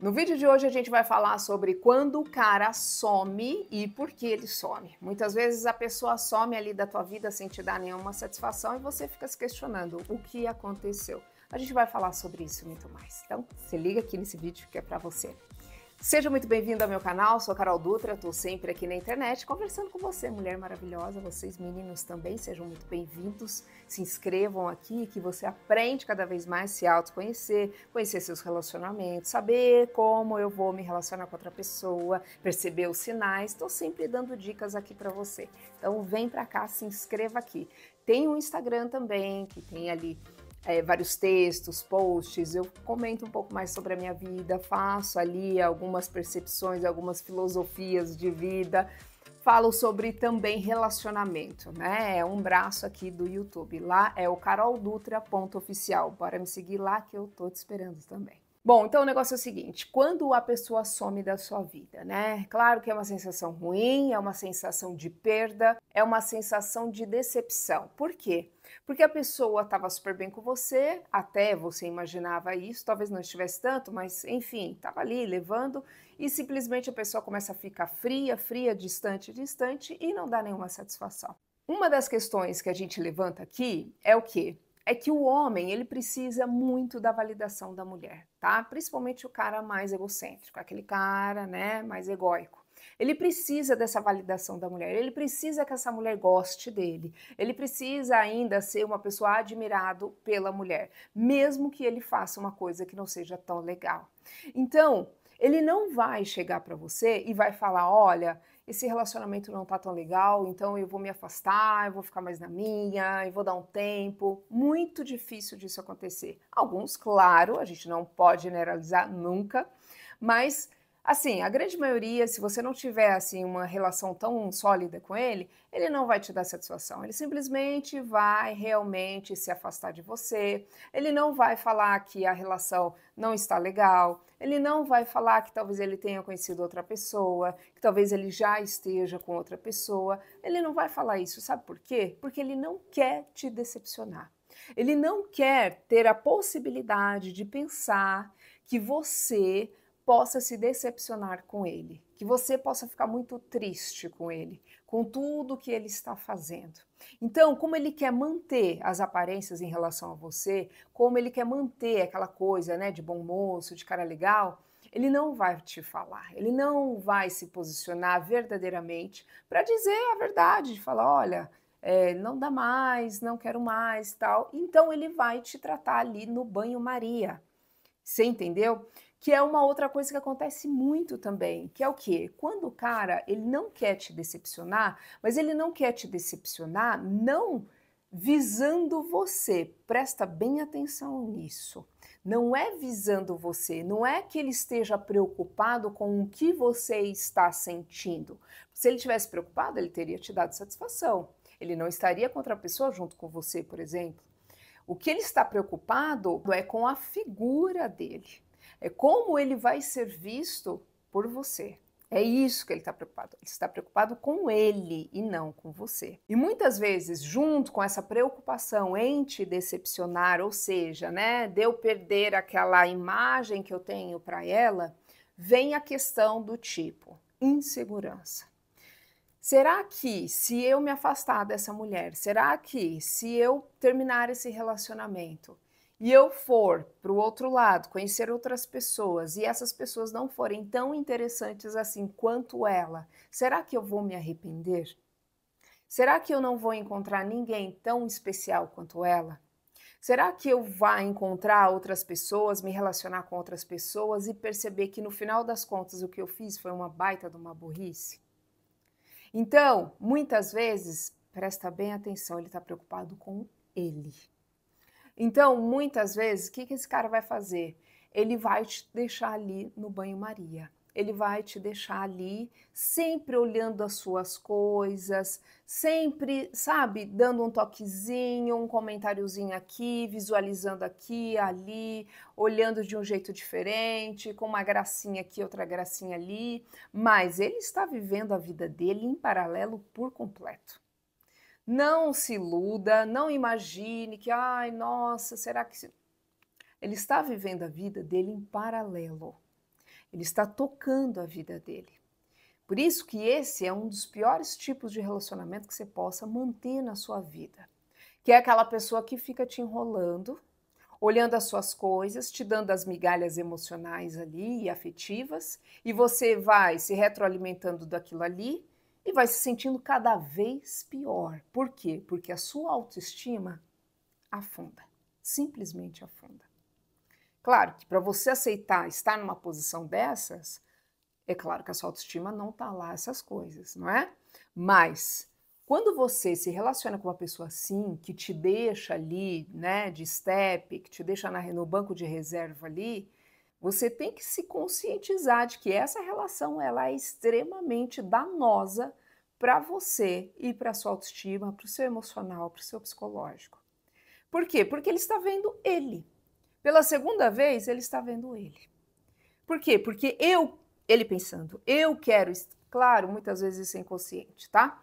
No vídeo de hoje a gente vai falar sobre quando o cara some e por que ele some. Muitas vezes a pessoa some ali da tua vida sem te dar nenhuma satisfação e você fica se questionando o que aconteceu. A gente vai falar sobre isso e muito mais. Então, se liga aqui nesse vídeo que é para você. Seja muito bem-vindo ao meu canal, sou Carol Dutra, estou sempre aqui na internet conversando com você, mulher maravilhosa, vocês meninos também, sejam muito bem-vindos, se inscrevam aqui que você aprende cada vez mais se autoconhecer, conhecer seus relacionamentos, saber como eu vou me relacionar com outra pessoa, perceber os sinais, estou sempre dando dicas aqui para você. Então vem para cá, se inscreva aqui. Tem um Instagram também, que tem ali é, vários textos, posts, eu comento um pouco mais sobre a minha vida, faço ali algumas percepções, algumas filosofias de vida, falo sobre também relacionamento, né? É um braço aqui do YouTube. Lá é o caroldutra.oficial. Bora me seguir lá que eu tô te esperando também. Bom, então o negócio é o seguinte: quando a pessoa some da sua vida, né? Claro que é uma sensação ruim, é uma sensação de perda, é uma sensação de decepção. Por quê? Porque a pessoa estava super bem com você, até você imaginava isso, talvez não estivesse tanto, mas enfim, estava ali levando e simplesmente a pessoa começa a ficar fria, fria, distante, distante e não dá nenhuma satisfação. Uma das questões que a gente levanta aqui é o quê? é que o homem ele precisa muito da validação da mulher, tá? Principalmente o cara mais egocêntrico, aquele cara, né, mais egóico. Ele precisa dessa validação da mulher, ele precisa que essa mulher goste dele, ele precisa ainda ser uma pessoa admirado pela mulher, mesmo que ele faça uma coisa que não seja tão legal. Então, ele não vai chegar para você e vai falar: olha, esse relacionamento não tá tão legal, então eu vou me afastar, eu vou ficar mais na minha, eu vou dar um tempo. Muito difícil disso acontecer. Alguns, claro, a gente não pode generalizar nunca, mas Assim, a grande maioria, se você não tiver assim uma relação tão sólida com ele, ele não vai te dar satisfação. Ele simplesmente vai realmente se afastar de você. Ele não vai falar que a relação não está legal. Ele não vai falar que talvez ele tenha conhecido outra pessoa, que talvez ele já esteja com outra pessoa. Ele não vai falar isso, sabe por quê? Porque ele não quer te decepcionar. Ele não quer ter a possibilidade de pensar que você possa se decepcionar com ele, que você possa ficar muito triste com ele, com tudo que ele está fazendo. Então, como ele quer manter as aparências em relação a você, como ele quer manter aquela coisa, né, de bom moço, de cara legal, ele não vai te falar, ele não vai se posicionar verdadeiramente para dizer a verdade, de falar, olha, é, não dá mais, não quero mais, tal. Então ele vai te tratar ali no banho Maria. Você entendeu? que é uma outra coisa que acontece muito também, que é o quê? Quando o cara, ele não quer te decepcionar, mas ele não quer te decepcionar não visando você. Presta bem atenção nisso. Não é visando você, não é que ele esteja preocupado com o que você está sentindo. Se ele tivesse preocupado, ele teria te dado satisfação. Ele não estaria contra a pessoa junto com você, por exemplo. O que ele está preocupado é com a figura dele é como ele vai ser visto por você. É isso que ele está preocupado. Ele está preocupado com ele e não com você. E muitas vezes, junto com essa preocupação em te decepcionar, ou seja, né, de eu perder aquela imagem que eu tenho para ela, vem a questão do tipo insegurança. Será que se eu me afastar dessa mulher, será que se eu terminar esse relacionamento, e eu for para o outro lado conhecer outras pessoas e essas pessoas não forem tão interessantes assim quanto ela, será que eu vou me arrepender? Será que eu não vou encontrar ninguém tão especial quanto ela? Será que eu vá encontrar outras pessoas, me relacionar com outras pessoas e perceber que no final das contas o que eu fiz foi uma baita de uma burrice? Então, muitas vezes, presta bem atenção, ele está preocupado com ele. Então, muitas vezes, o que, que esse cara vai fazer? Ele vai te deixar ali no banho-maria. Ele vai te deixar ali, sempre olhando as suas coisas, sempre, sabe, dando um toquezinho, um comentáriozinho aqui, visualizando aqui, ali, olhando de um jeito diferente, com uma gracinha aqui, outra gracinha ali. Mas ele está vivendo a vida dele em paralelo por completo. Não se iluda, não imagine que, ai, nossa, será que. Ele está vivendo a vida dele em paralelo. Ele está tocando a vida dele. Por isso que esse é um dos piores tipos de relacionamento que você possa manter na sua vida. Que é aquela pessoa que fica te enrolando, olhando as suas coisas, te dando as migalhas emocionais ali e afetivas, e você vai se retroalimentando daquilo ali, e vai se sentindo cada vez pior. Por quê? Porque a sua autoestima afunda, simplesmente afunda. Claro que para você aceitar estar numa posição dessas, é claro que a sua autoestima não tá lá essas coisas, não é? Mas quando você se relaciona com uma pessoa assim, que te deixa ali, né, de step, que te deixa na, no banco de reserva ali, você tem que se conscientizar de que essa relação ela é extremamente danosa para você e para sua autoestima, para o seu emocional, para o seu psicológico. Por quê? Porque ele está vendo ele. Pela segunda vez, ele está vendo ele. Por quê? Porque eu, ele pensando, eu quero, claro, muitas vezes isso é inconsciente, tá?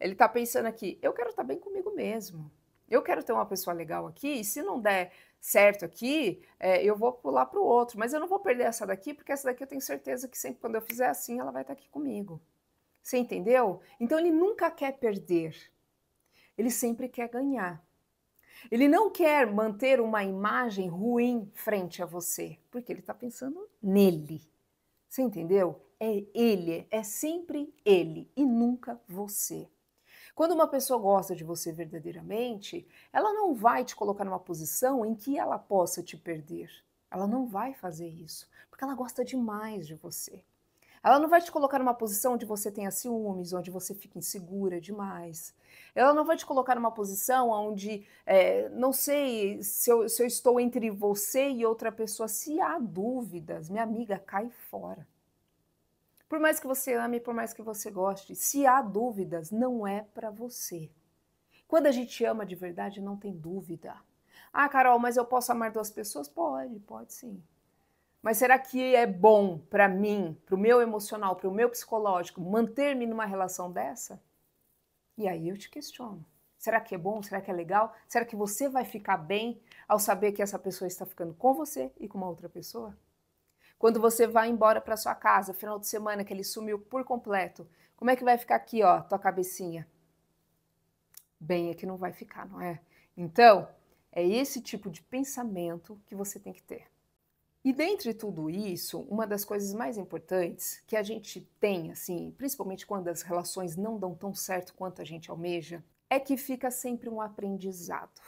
Ele está pensando aqui, eu quero estar tá bem comigo mesmo. Eu quero ter uma pessoa legal aqui, e se não der certo aqui, é, eu vou pular para o outro, mas eu não vou perder essa daqui, porque essa daqui eu tenho certeza que sempre quando eu fizer assim, ela vai estar tá aqui comigo. Você entendeu? Então ele nunca quer perder, ele sempre quer ganhar. Ele não quer manter uma imagem ruim frente a você, porque ele está pensando nele. Você entendeu? É ele, é sempre ele e nunca você. Quando uma pessoa gosta de você verdadeiramente, ela não vai te colocar numa posição em que ela possa te perder. Ela não vai fazer isso, porque ela gosta demais de você. Ela não vai te colocar numa posição onde você tenha ciúmes, onde você fica insegura demais. Ela não vai te colocar numa posição onde, é, não sei se eu, se eu estou entre você e outra pessoa, se há dúvidas, minha amiga, cai fora. Por mais que você ame, por mais que você goste, se há dúvidas, não é para você. Quando a gente ama de verdade, não tem dúvida. Ah, Carol, mas eu posso amar duas pessoas? Pode, pode sim. Mas será que é bom para mim, para o meu emocional, para o meu psicológico, manter-me numa relação dessa? E aí eu te questiono. Será que é bom? Será que é legal? Será que você vai ficar bem ao saber que essa pessoa está ficando com você e com uma outra pessoa? Quando você vai embora para sua casa, final de semana que ele sumiu por completo, como é que vai ficar aqui, ó, tua cabecinha? Bem, é que não vai ficar, não é? Então, é esse tipo de pensamento que você tem que ter. E dentre tudo isso, uma das coisas mais importantes que a gente tem, assim, principalmente quando as relações não dão tão certo quanto a gente almeja, é que fica sempre um aprendizado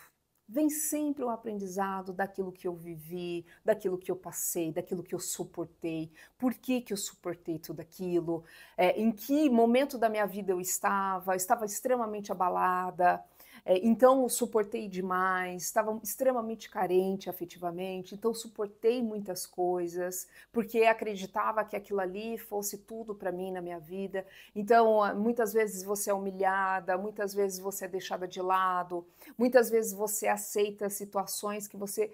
vem sempre o aprendizado daquilo que eu vivi, daquilo que eu passei, daquilo que eu suportei, por que, que eu suportei tudo aquilo, é, em que momento da minha vida eu estava, eu estava extremamente abalada. É, então, suportei demais, estava extremamente carente afetivamente, então, suportei muitas coisas, porque acreditava que aquilo ali fosse tudo para mim na minha vida. Então, ah, muitas vezes você é humilhada, muitas vezes você é deixada de lado, muitas vezes você aceita situações que você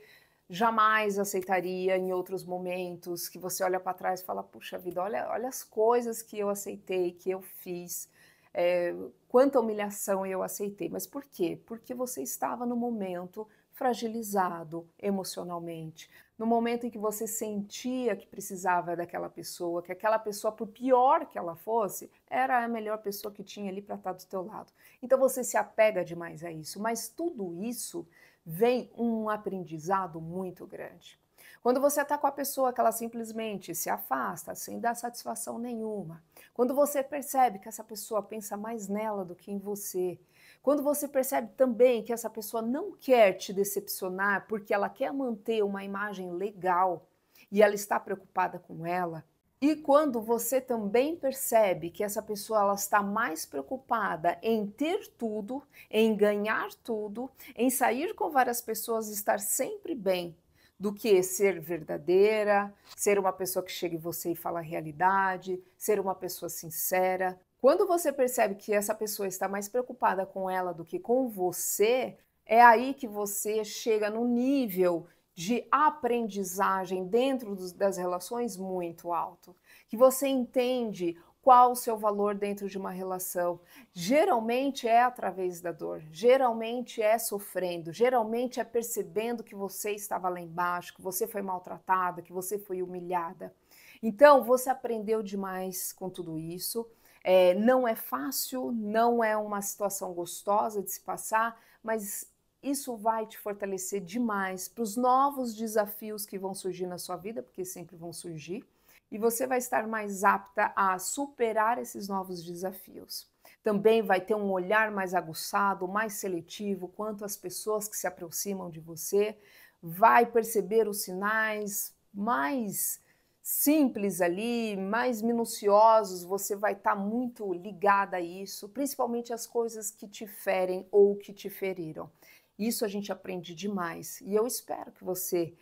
jamais aceitaria em outros momentos, que você olha para trás e fala: puxa vida, olha, olha as coisas que eu aceitei, que eu fiz é, quanta humilhação eu aceitei. Mas por quê? Porque você estava no momento fragilizado emocionalmente, no momento em que você sentia que precisava daquela pessoa, que aquela pessoa, por pior que ela fosse, era a melhor pessoa que tinha ali para estar tá do teu lado. Então você se apega demais a isso, mas tudo isso vem um aprendizado muito grande. Quando você está com a pessoa que ela simplesmente se afasta, sem dar satisfação nenhuma. Quando você percebe que essa pessoa pensa mais nela do que em você. Quando você percebe também que essa pessoa não quer te decepcionar porque ela quer manter uma imagem legal e ela está preocupada com ela. E quando você também percebe que essa pessoa ela está mais preocupada em ter tudo, em ganhar tudo, em sair com várias pessoas, estar sempre bem, do que ser verdadeira, ser uma pessoa que chega em você e fala a realidade, ser uma pessoa sincera. Quando você percebe que essa pessoa está mais preocupada com ela do que com você, é aí que você chega no nível de aprendizagem dentro das relações muito alto, que você entende qual o seu valor dentro de uma relação. Geralmente é através da dor, geralmente é sofrendo, geralmente é percebendo que você estava lá embaixo, que você foi maltratada, que você foi humilhada. Então, você aprendeu demais com tudo isso. É, não é fácil, não é uma situação gostosa de se passar, mas isso vai te fortalecer demais para os novos desafios que vão surgir na sua vida, porque sempre vão surgir, e você vai estar mais apta a superar esses novos desafios. Também vai ter um olhar mais aguçado, mais seletivo quanto às pessoas que se aproximam de você, vai perceber os sinais mais simples ali, mais minuciosos, você vai estar tá muito ligada a isso, principalmente as coisas que te ferem ou que te feriram. Isso a gente aprende demais e eu espero que você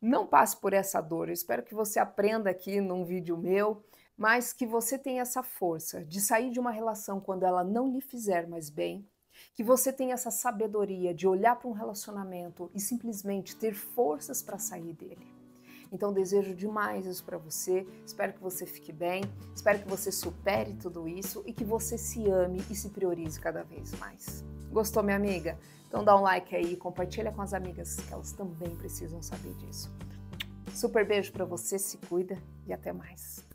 não passe por essa dor. Eu espero que você aprenda aqui num vídeo meu, mas que você tenha essa força de sair de uma relação quando ela não lhe fizer mais bem, que você tenha essa sabedoria de olhar para um relacionamento e simplesmente ter forças para sair dele. Então desejo demais isso para você. Espero que você fique bem, espero que você supere tudo isso e que você se ame e se priorize cada vez mais. Gostou, minha amiga? Então dá um like aí, compartilha com as amigas que elas também precisam saber disso. Super beijo para você, se cuida e até mais.